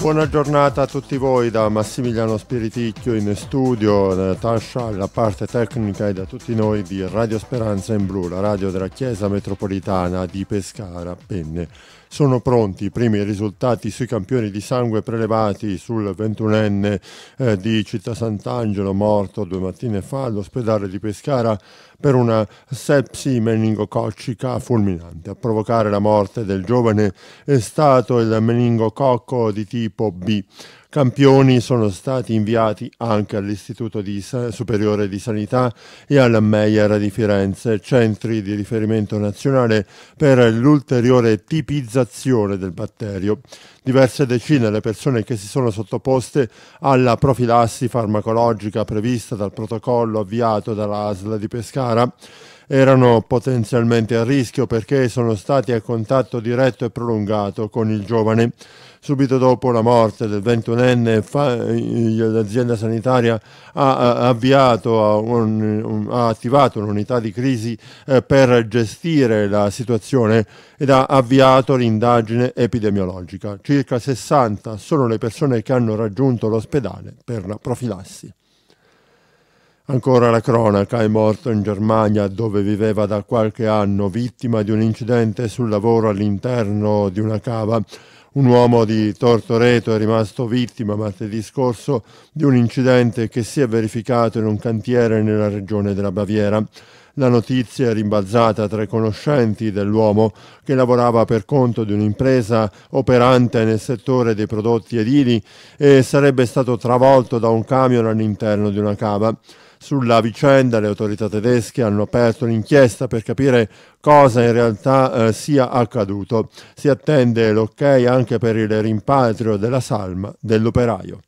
Buona giornata a tutti voi da Massimiliano Spiriticchio in studio, da Natascia alla parte tecnica e da tutti noi di Radio Speranza in Blu, la radio della Chiesa Metropolitana di Pescara, Penne. Sono pronti i primi risultati sui campioni di sangue prelevati sul 21enne eh, di Città Sant'Angelo morto due mattine fa all'ospedale di Pescara per una sepsi meningococcica fulminante a provocare la morte del giovane è stato il meningococco di tipo B Campioni sono stati inviati anche all'Istituto di Superiore di Sanità e alla Meyer di Firenze, centri di riferimento nazionale per l'ulteriore tipizzazione del batterio. Diverse decine le persone che si sono sottoposte alla profilassi farmacologica prevista dal protocollo avviato dalla ASL di Pescara erano potenzialmente a rischio perché sono stati a contatto diretto e prolungato con il giovane subito dopo la morte del ventunenne eh, l'azienda sanitaria ha, avviato, ha attivato un'unità di crisi eh, per gestire la situazione ed ha avviato l'indagine epidemiologica. Circa 60 sono le persone che hanno raggiunto l'ospedale per la profilassi. Ancora la cronaca è morto in Germania dove viveva da qualche anno vittima di un incidente sul lavoro all'interno di una cava. Un uomo di Tortoreto è rimasto vittima martedì scorso di un incidente che si è verificato in un cantiere nella regione della Baviera. La notizia è rimbalzata tra i conoscenti dell'uomo che lavorava per conto di un'impresa operante nel settore dei prodotti edili e sarebbe stato travolto da un camion all'interno di una cava. Sulla vicenda le autorità tedesche hanno aperto l'inchiesta per capire cosa in realtà eh, sia accaduto. Si attende l'ok anche per il rimpatrio della salma dell'operaio.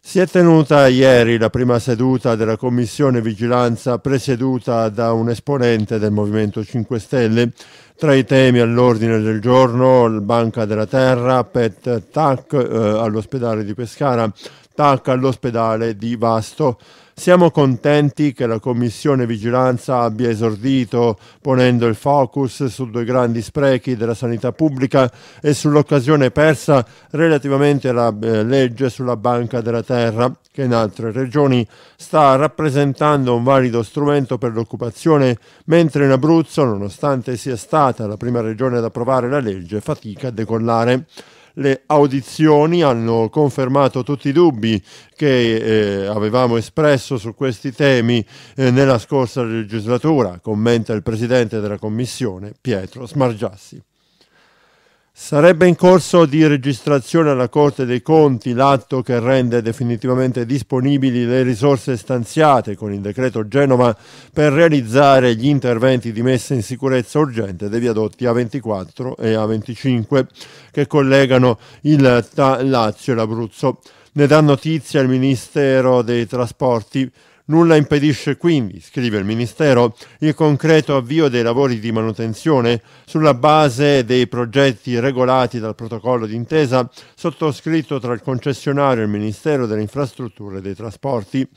Si è tenuta ieri la prima seduta della Commissione Vigilanza presieduta da un esponente del Movimento 5 Stelle. Tra i temi all'ordine del giorno, Banca della Terra, PET TAC eh, all'ospedale di Pescara, attacca all'ospedale di Vasto. Siamo contenti che la Commissione Vigilanza abbia esordito ponendo il focus su due grandi sprechi della sanità pubblica e sull'occasione persa relativamente alla eh, legge sulla banca della terra, che in altre regioni sta rappresentando un valido strumento per l'occupazione, mentre in Abruzzo, nonostante sia stata la prima regione ad approvare la legge, fatica a decollare le audizioni hanno confermato tutti i dubbi che eh, avevamo espresso su questi temi eh, nella scorsa legislatura, commenta il presidente della Commissione Pietro Smargiassi. Sarebbe in corso di registrazione alla Corte dei Conti l'atto che rende definitivamente disponibili le risorse stanziate con il decreto Genova per realizzare gli interventi di messa in sicurezza urgente dei viadotti A24 e A25 che collegano il Lazio e l'Abruzzo. Ne dà notizia il Ministero dei Trasporti Nulla impedisce quindi, scrive il Ministero, il concreto avvio dei lavori di manutenzione sulla base dei progetti regolati dal protocollo d'intesa sottoscritto tra il concessionario e il Ministero delle Infrastrutture e dei Trasporti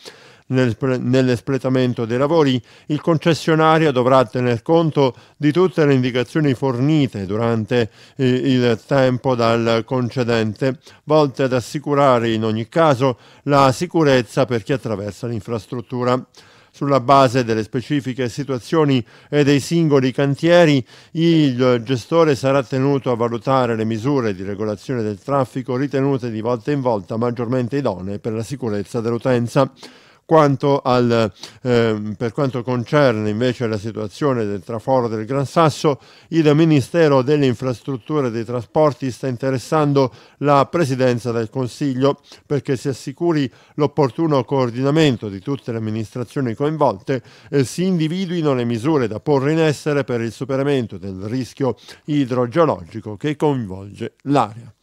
nell'espletamento dei lavori, il concessionario dovrà tener conto di tutte le indicazioni fornite durante eh, il tempo dal concedente, volte ad assicurare in ogni caso la sicurezza per chi attraversa l'infrastruttura. Sulla base delle specifiche situazioni e dei singoli cantieri, il gestore sarà tenuto a valutare le misure di regolazione del traffico ritenute di volta in volta maggiormente idonee per la sicurezza dell'utenza. Quanto al, ehm, per quanto concerne invece la situazione del traforo del Gran Sasso, il Ministero delle Infrastrutture e dei Trasporti sta interessando la Presidenza del Consiglio perché si assicuri l'opportuno coordinamento di tutte le amministrazioni coinvolte e si individuino le misure da porre in essere per il superamento del rischio idrogeologico che coinvolge l'area.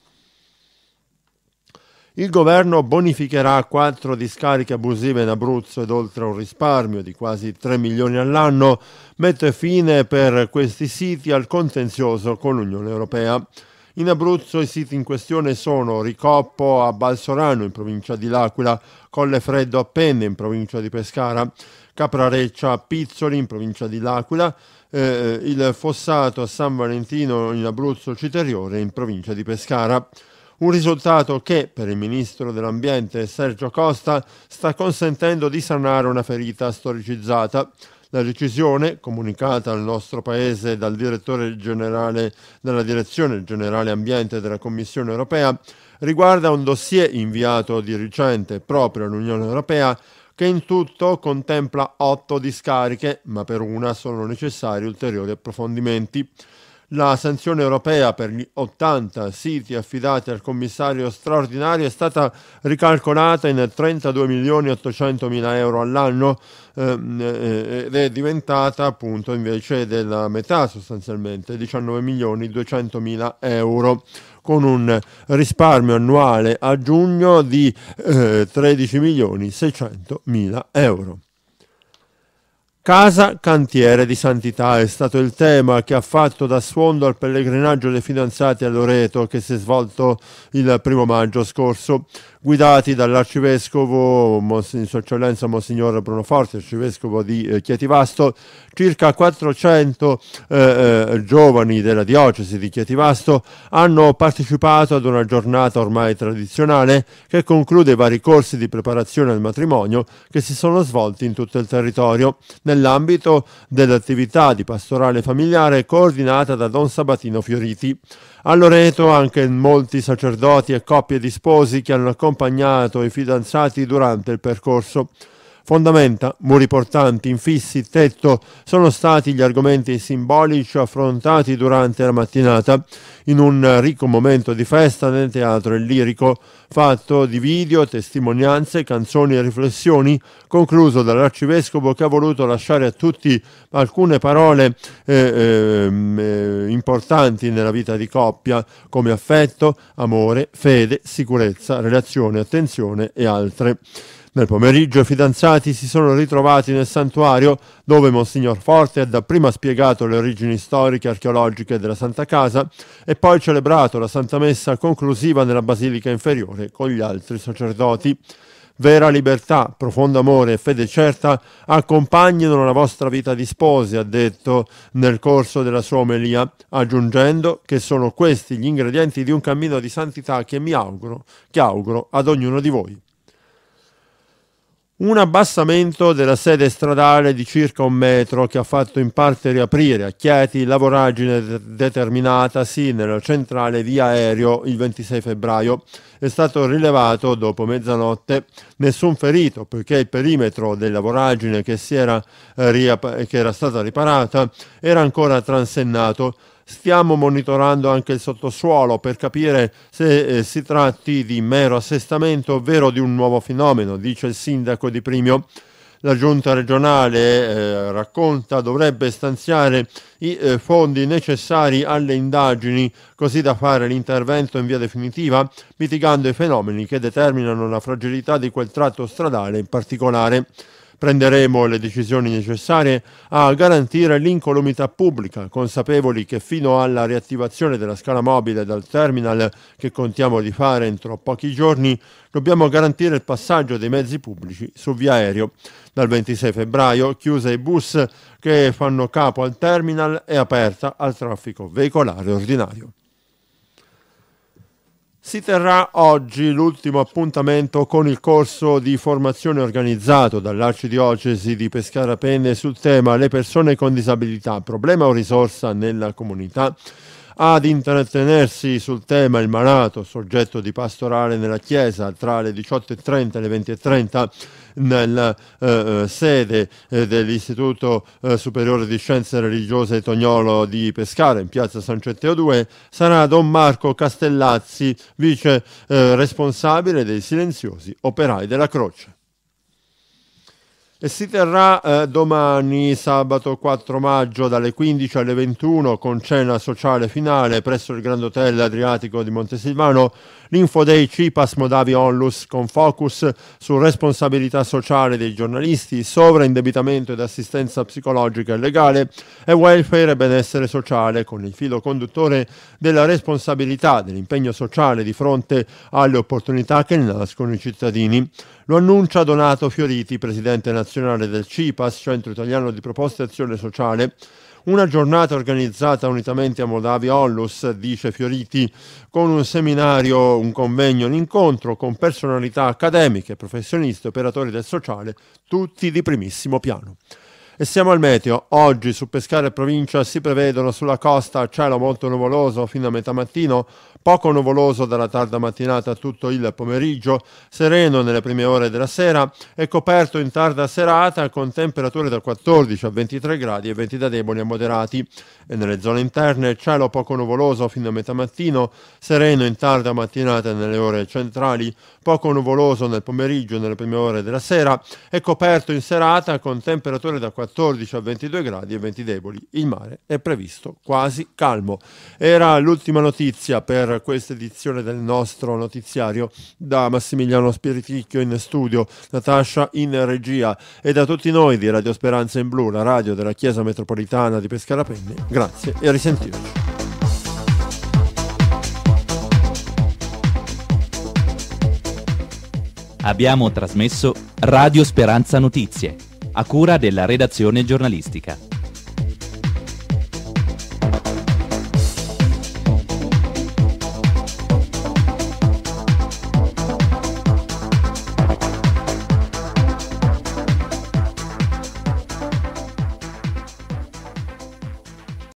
Il governo bonificherà quattro discariche abusive in Abruzzo ed oltre a un risparmio di quasi 3 milioni all'anno mette fine per questi siti al contenzioso con l'Unione Europea. In Abruzzo i siti in questione sono Ricoppo a Balsorano in provincia di L'Aquila, Colle Freddo a Penne in provincia di Pescara, Caprareccia a Pizzoli in provincia di L'Aquila, eh, eh il Fossato a San Valentino in Abruzzo Citeriore in provincia di Pescara. Un risultato che, per il ministro dell'Ambiente Sergio Costa, sta consentendo di sanare una ferita storicizzata. La decisione, comunicata al nostro Paese dal direttore generale della Direzione Generale Ambiente della Commissione europea, riguarda un dossier inviato di recente proprio all'Unione europea che in tutto contempla otto discariche, ma per una sono necessari ulteriori approfondimenti. La sanzione europea per gli 80 siti affidati al commissario straordinario è stata ricalcolata in 32.800.000 euro all'anno ehm, eh, ed è diventata appunto invece della metà sostanzialmente, 19.200.000 euro con un risparmio annuale a giugno di eh, 13.600.000 euro. Casa Cantiere di Santità è stato il tema che ha fatto da sfondo al pellegrinaggio dei fidanzati a Loreto che si è svolto il primo maggio scorso guidati dall'arcivescovo Sua Eccellenza Monsignor Bruno Forti, arcivescovo di eh, Chietivasto, circa 400 eh, eh, giovani della diocesi di Chietivasto hanno partecipato ad una giornata ormai tradizionale che conclude i vari corsi di preparazione al matrimonio che si sono svolti in tutto il territorio nell'ambito dell'attività di pastorale familiare coordinata da Don Sabatino Fioriti. A Loreto anche molti sacerdoti e coppie di sposi che hanno accompagnato i fidanzati durante il percorso. Fondamenta, muri portanti, infissi, tetto sono stati gli argomenti simbolici affrontati durante la mattinata in un ricco momento di festa nel teatro lirico, fatto di video, testimonianze, canzoni e riflessioni, concluso dall'arcivescovo che ha voluto lasciare a tutti alcune parole eh, ehm, eh, importanti nella vita di coppia come affetto, amore, fede, sicurezza, relazione, attenzione e altre. Nel pomeriggio i fidanzati si sono ritrovati nel santuario dove Monsignor Forte ha dapprima spiegato le origini storiche e archeologiche della Santa Casa e poi celebrato la Santa Messa conclusiva nella Basilica Inferiore con gli altri sacerdoti. Vera libertà, profondo amore e fede certa accompagnano la vostra vita di sposi, ha detto nel corso della sua omelia, aggiungendo che sono questi gli ingredienti di un cammino di santità che mi auguro, che auguro ad ognuno di voi un abbassamento della sede stradale di circa un metro che ha fatto in parte riaprire a Chieti la voragine determinatasi nella centrale via aereo il 26 febbraio. È stato rilevato dopo mezzanotte nessun ferito poiché il perimetro della voragine che, era, eh, che era stata riparata era ancora transennato Stiamo monitorando anche il sottosuolo per capire se eh, si tratti di mero assestamento ovvero di un nuovo fenomeno, dice il sindaco di Primio. La giunta regionale, eh, racconta, dovrebbe stanziare i eh, fondi necessari alle indagini così da fare l'intervento in via definitiva, mitigando i fenomeni che determinano la fragilità di quel tratto stradale in particolare. Prenderemo le decisioni necessarie a garantire l'incolumità pubblica, consapevoli che fino alla riattivazione della scala mobile dal terminal che contiamo di fare entro pochi giorni, dobbiamo garantire il passaggio dei mezzi pubblici su via aereo. Dal 26 febbraio chiuse i bus che fanno capo al terminal e aperta al traffico veicolare ordinario si terrà oggi l'ultimo appuntamento con il corso di formazione organizzato dall'Arcidiocesi di Pescara Penne sul tema Le persone con disabilità, problema o risorsa nella comunità ad intrattenersi sul tema il malato soggetto di pastorale nella Chiesa tra le 18.30 e le 20.30 nella eh, eh, sede eh, dell'Istituto eh, Superiore di Scienze Religiose Tognolo di Pescara in piazza San Cetteo 2 sarà Don Marco Castellazzi, vice eh, responsabile dei silenziosi operai della Croce e si terrà eh, domani sabato 4 maggio dalle 15 alle 21 con cena sociale finale presso il Grand Hotel Adriatico di Montesilvano l'infoday CIPAS Modavi Onlus con focus su responsabilità sociale dei giornalisti, sovraindebitamento ed assistenza psicologica e legale e welfare e benessere sociale con il filo conduttore della responsabilità dell'impegno sociale di fronte alle opportunità che nascono i cittadini. Lo annuncia Donato Fioriti, presidente nazionale del CIPAS, Centro Italiano di Proposte e Azione Sociale, una giornata organizzata unitamente a Moldavia Onlus, dice Fioriti, con un seminario, un convegno, un incontro con personalità accademiche, professionisti, operatori del sociale, tutti di primissimo piano. E siamo al meteo. Oggi su Pescara e provincia si prevedono sulla costa cielo molto nuvoloso fino a metà mattino, poco nuvoloso dalla tarda mattinata a tutto il pomeriggio, sereno nelle prime ore della sera e coperto in tarda serata con temperature da 14 a 23 gradi e venti da deboli a moderati. E nelle zone interne cielo poco nuvoloso fino a metà mattino, sereno in tarda mattinata nelle ore centrali, poco nuvoloso nel pomeriggio e nelle prime ore della sera e coperto in serata con temperature da 14 a 22 gradi e venti deboli. Il mare è previsto quasi calmo. Era l'ultima notizia per per questa edizione del nostro notiziario da Massimiliano Spiriticchio in studio, Natascia in regia e da tutti noi di Radio Speranza in Blu, la radio della Chiesa Metropolitana di Pescara Pescarapenne. Grazie e a risentirci. Abbiamo trasmesso Radio Speranza Notizie, a cura della redazione giornalistica.